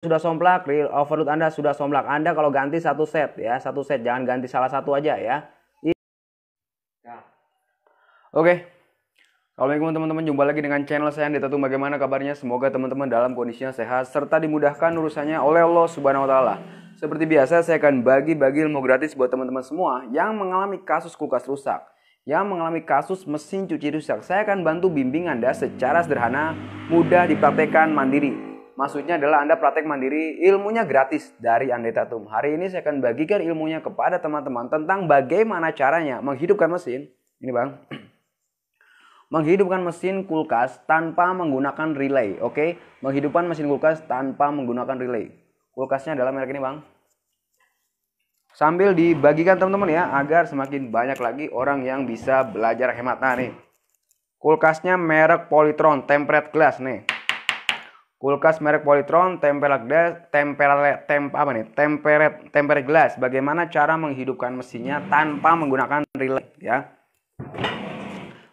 sudah somplak, real overload Anda sudah somplak. Anda kalau ganti satu set ya, satu set jangan ganti salah satu aja ya. ya. Oke. Okay. Assalamualaikum teman-teman, jumpa lagi dengan channel saya yang ditutup Bagaimana kabarnya? Semoga teman-teman dalam kondisinya sehat serta dimudahkan urusannya oleh Allah Subhanahu wa taala. Seperti biasa, saya akan bagi-bagi ilmu gratis buat teman-teman semua yang mengalami kasus kulkas rusak, yang mengalami kasus mesin cuci rusak. Saya akan bantu bimbing Anda secara sederhana, mudah dipraktekkan mandiri Maksudnya adalah Anda praktek mandiri, ilmunya gratis dari Andetatum. Hari ini saya akan bagikan ilmunya kepada teman-teman tentang bagaimana caranya menghidupkan mesin. Ini bang. Menghidupkan mesin kulkas tanpa menggunakan relay, oke? Menghidupkan mesin kulkas tanpa menggunakan relay. Kulkasnya adalah merek ini bang. Sambil dibagikan teman-teman ya, agar semakin banyak lagi orang yang bisa belajar hemat. Nah nih, kulkasnya merek Polytron tempered glass nih Kulkas merek Polytron, tempered glass, tempered, temp, apa nih? Tempered, tempered glass. Bagaimana cara menghidupkan mesinnya tanpa menggunakan relay, ya?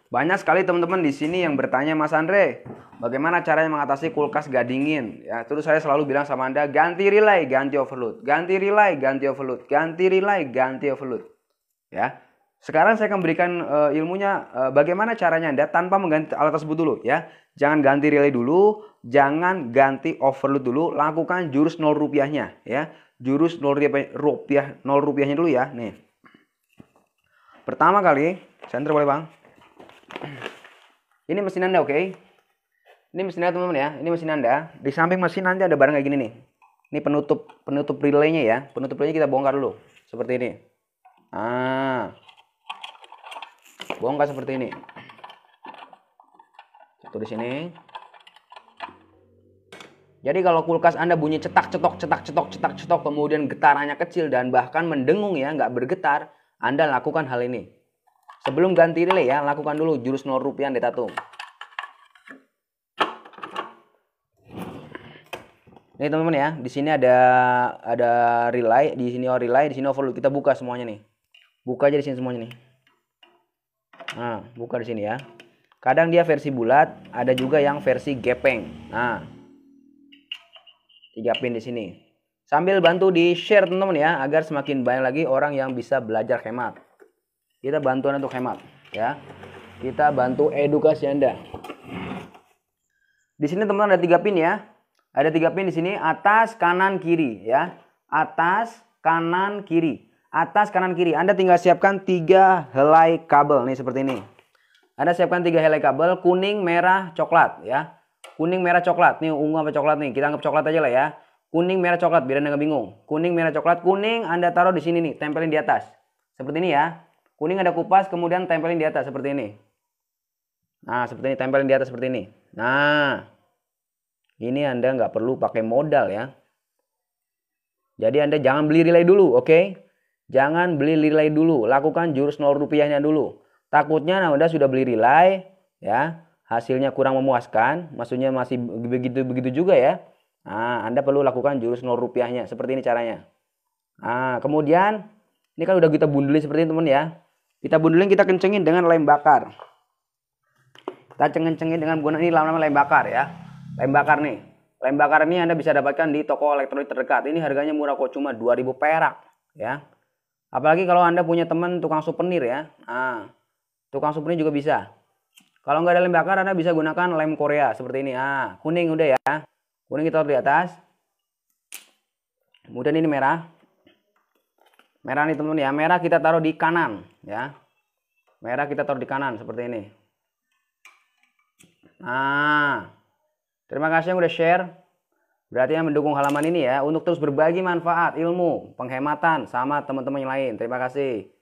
Banyak sekali teman-teman di sini yang bertanya Mas Andre, bagaimana caranya mengatasi kulkas gak dingin? Ya, terus saya selalu bilang sama Anda, ganti relay, ganti overload, ganti relay, ganti overload, ganti relay, ganti overload. Ya. Sekarang saya akan berikan uh, ilmunya uh, bagaimana caranya Anda tanpa mengganti alat tersebut dulu ya. Jangan ganti relay dulu, jangan ganti overload dulu, lakukan jurus nol rupiahnya ya. Jurus 0 rupiah, nol rupiahnya dulu ya. Nih. Pertama kali, center boleh, Bang. Ini mesin Anda, oke? Okay? Ini mesin Anda, teman-teman ya. Ini mesin Anda. Di samping mesin Anda ada barang kayak gini nih. Ini penutup penutup relaynya ya. Penutup relaynya kita bongkar dulu. Seperti ini. Ah. Bongkar seperti ini. Satu di sini, jadi kalau kulkas Anda bunyi cetak cetok cetak cetok cetak cetok kemudian getarannya kecil dan bahkan mendengung ya nggak bergetar, Anda lakukan hal ini. Sebelum ganti relay ya, lakukan dulu jurus 0 rupiah tatung. Nih teman-teman ya, di sini ada ada relay, di sini oh relay, di sini overload. Kita buka semuanya nih. Buka aja di sini semuanya nih. Nah, buka di sini ya. Kadang dia versi bulat, ada juga yang versi gepeng. Nah, tiga pin di sini. Sambil bantu di share teman-teman ya agar semakin banyak lagi orang yang bisa belajar hemat. Kita bantuan untuk hemat ya. Kita bantu edukasi Anda. Di sini teman-teman ada tiga pin ya. Ada tiga pin di sini atas, kanan, kiri ya. Atas, kanan, kiri. Atas, kanan, kiri. Anda tinggal siapkan tiga helai kabel nih seperti ini. Anda siapkan tiga helai kabel kuning, merah, coklat ya. Kuning, merah, coklat. Nih ungu apa coklat nih? Kita anggap coklat aja lah ya. Kuning, merah, coklat. Biar Anda nggak bingung. Kuning, merah, coklat. Kuning Anda taruh di sini nih. Tempelin di atas. Seperti ini ya. Kuning ada kupas, kemudian tempelin di atas seperti ini. Nah, seperti ini. Tempelin di atas seperti ini. Nah, ini Anda nggak perlu pakai modal ya. Jadi Anda jangan beli relay dulu, oke? Okay? Jangan beli relay dulu. Lakukan jurus nol rupiahnya dulu. Takutnya nah Anda sudah beli relay, ya hasilnya kurang memuaskan, maksudnya masih begitu-begitu juga ya, nah, Anda perlu lakukan jurus nol rupiahnya. Seperti ini caranya. Nah, kemudian, ini kan udah kita bundulin seperti ini teman ya. Kita bundulin, kita kencengin dengan lem bakar. Kita kencengin dengan guna ini lama-lama lem bakar ya. Lem bakar nih. Lem bakar ini Anda bisa dapatkan di toko elektronik terdekat. Ini harganya murah kok cuma 2000 perak ya. Apalagi kalau Anda punya teman tukang souvenir ya. Nah, tukang souvenir juga bisa. Kalau nggak ada lem bakar, Anda bisa gunakan lem Korea seperti ini. Ah, kuning udah ya. Kuning kita taruh di atas. Kemudian ini merah. Merah nih teman-teman ya. Merah kita taruh di kanan ya. Merah kita taruh di kanan seperti ini. Nah, terima kasih yang udah share. Berarti yang mendukung halaman ini ya untuk terus berbagi manfaat, ilmu, penghematan sama teman-teman yang lain. Terima kasih.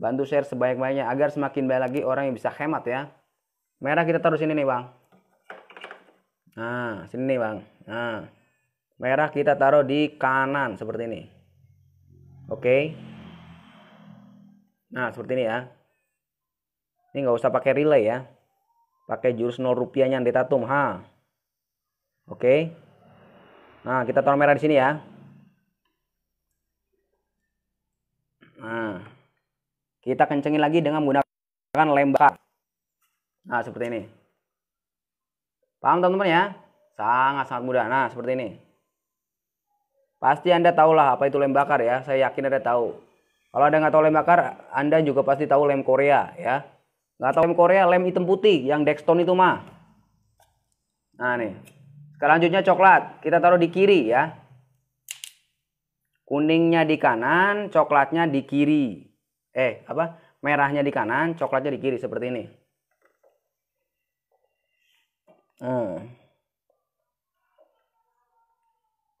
Bantu share sebanyak-banyaknya agar semakin banyak lagi orang yang bisa hemat ya merah kita taruh sini nih bang nah sini nih bang nah merah kita taruh di kanan seperti ini oke nah seperti ini ya ini nggak usah pakai relay ya pakai jurus nol rupiahnya ditatum ha oke nah kita taruh merah di sini ya nah kita kencengin lagi dengan menggunakan lem Nah, seperti ini. Paham teman-teman ya? Sangat-sangat mudah. Nah, seperti ini. Pasti Anda tahulah apa itu lem bakar ya. Saya yakin Anda tahu. Kalau Anda nggak tahu lem bakar, Anda juga pasti tahu lem Korea ya. Nggak tahu lem Korea, lem hitam putih yang Dexton itu mah. Nah, nih. Selanjutnya coklat. Kita taruh di kiri ya. Kuningnya di kanan, coklatnya di kiri. Eh, apa? Merahnya di kanan, coklatnya di kiri seperti ini. Nah.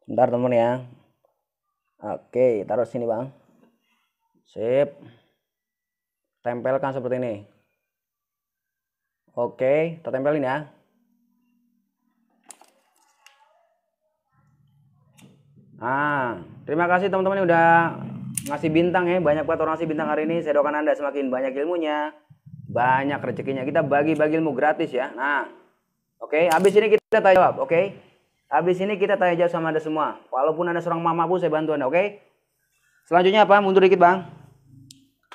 Bentar teman ya. Oke, taruh sini bang. Sip. Tempelkan seperti ini. Oke, kita tempelin ya. Nah, terima kasih teman-teman yang udah ngasih bintang ya. Banyak banget orang ngasih bintang hari ini. Saya doakan Anda semakin banyak ilmunya, banyak rezekinya. Kita bagi-bagi ilmu gratis ya. Nah, Oke, okay? habis ini kita tanya jawab, oke? Okay? Habis ini kita tanya jawab sama Anda semua. Walaupun Anda seorang mama pun saya bantu Anda, oke? Okay? Selanjutnya apa? Mundur dikit, Bang.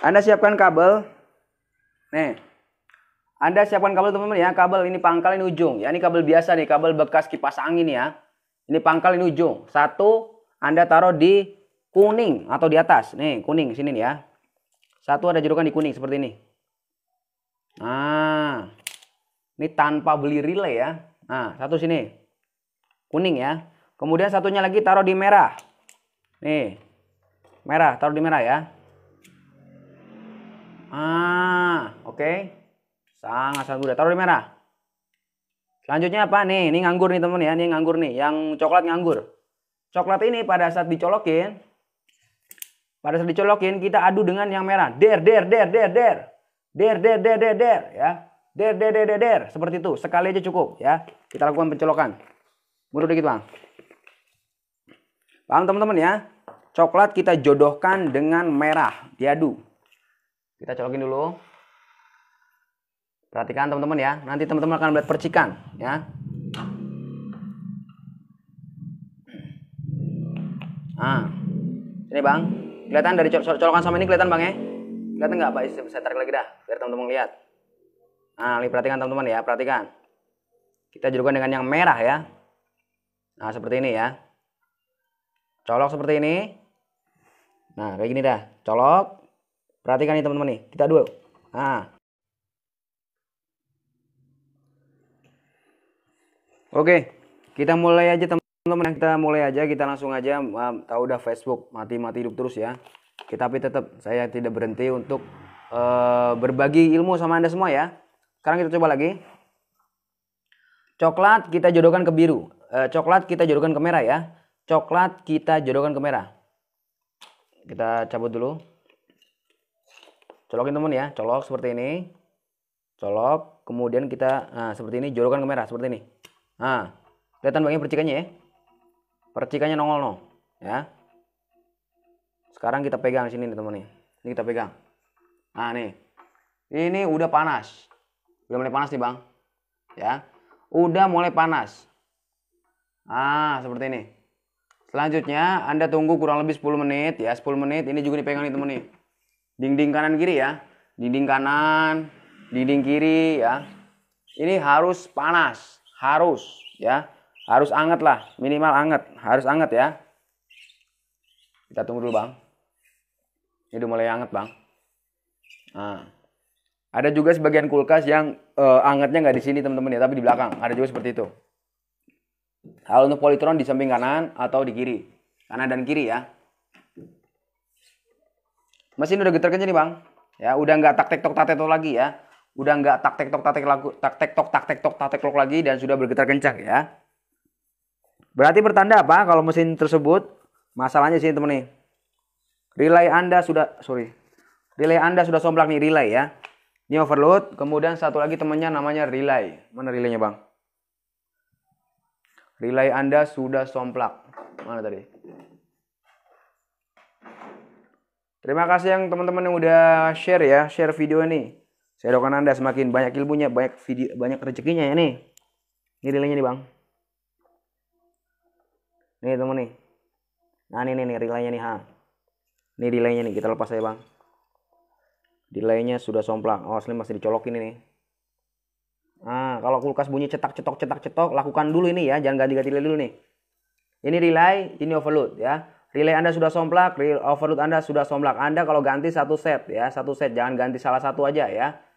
Anda siapkan kabel. Nih. Anda siapkan kabel teman-teman ya. Kabel ini pangkal ini ujung. Ya, ini kabel biasa nih, kabel bekas kipas angin ya. Ini pangkal ini ujung. Satu Anda taruh di kuning atau di atas. Nih, kuning sini nih ya. Satu ada jerukan di kuning seperti ini. Nah, ini tanpa beli relay ya. Nah, satu sini. Kuning ya. Kemudian satunya lagi taruh di merah. Nih. Merah, taruh di merah ya. Ah, oke. Okay. Sangat sangat mudah. Taruh di merah. Selanjutnya apa nih? Ini nganggur nih teman ya. Ini nganggur nih. Yang coklat nganggur. Coklat ini pada saat dicolokin. Pada saat dicolokin kita adu dengan yang merah. Der, der, der, der, der. Der, der, der, der, der. Ya. Der, der, der, der, der. Seperti itu. Sekali aja cukup ya. Kita lakukan pencolokan Mundur dikit bang. Bang teman-teman ya? Coklat kita jodohkan dengan merah. Diadu. Kita colokin dulu. Perhatikan teman-teman ya. Nanti teman-teman akan melihat percikan ya. Ah, ini bang, kelihatan dari colokan sama ini kelihatan bang ya? Kelihatan nggak pak? Saya tarik lagi dah, biar teman-teman lihat. Nah, perhatikan teman-teman ya, perhatikan. Kita jodohkan dengan yang merah ya. Nah, seperti ini ya. Colok seperti ini. Nah, kayak gini dah. Colok. Perhatikan nih teman-teman nih. Kita dulu. Nah. Oke, kita mulai aja teman-teman. Kita mulai aja, kita langsung aja. Um, tahu udah Facebook mati-mati hidup terus ya. Kita tapi tetap saya tidak berhenti untuk uh, berbagi ilmu sama Anda semua ya. Sekarang kita coba lagi. Coklat kita jodohkan ke biru. Eh, coklat kita jodohkan ke merah ya. Coklat kita jodohkan ke merah. Kita cabut dulu. Colokin teman ya, colok seperti ini. Colok, kemudian kita nah, seperti ini jodohkan ke merah seperti ini. Nah, kelihatan bagian percikannya ya. Percikannya nongol nong, ya. Sekarang kita pegang sini nih teman nih. Ini kita pegang. Nah nih, ini udah panas. Udah mulai panas nih bang. Ya. Udah mulai panas. Ah, seperti ini. Selanjutnya, Anda tunggu kurang lebih 10 menit. Ya, 10 menit. Ini juga dipegang nih temen nih. Dinding kanan kiri ya. Dinding kanan, dinding kiri ya. Ini harus panas. Harus ya. Harus anget lah. Minimal anget. Harus anget ya. Kita tunggu dulu bang. Ini udah mulai anget bang. Nah. Ada juga sebagian kulkas yang uh, angetnya nggak di sini teman-teman ya, tapi di belakang. Ada juga seperti itu. Hal untuk politron di samping kanan atau di kiri. Kanan dan kiri ya. Mesin udah getar kenceng nih bang. Ya udah nggak tak tek tok tak tek tok lagi ya. Udah nggak tak tek tok tak tek lagu tak tek tok tak tek tok tak tek tok lagi dan sudah bergetar kencang ya. Berarti pertanda apa kalau mesin tersebut masalahnya sini temen nih. Relay Anda sudah sorry. Relay Anda sudah somblak nih relay ya ini overload, kemudian satu lagi temannya namanya relay. Mana relaynya bang? Relay Anda sudah somplak. Mana tadi? Terima kasih yang teman-teman yang udah share ya, share video ini. Saya doakan Anda semakin banyak ilmunya, banyak video, banyak rezekinya ya nih. Ini relaynya nih bang. Nih teman nih. Nah ini nih, nih relaynya nih ha. Ini relaynya nih, kita lepas aja bang. Delaynya sudah somplak, Oh, asli masih dicolokin ini. Nah, kalau kulkas bunyi cetak cetok cetak cetok, lakukan dulu ini ya, jangan ganti-ganti dulu nih. Ini relay, ini overload ya. Relay Anda sudah somplak, overload Anda sudah somplak. Anda kalau ganti satu set ya, satu set, jangan ganti salah satu aja ya.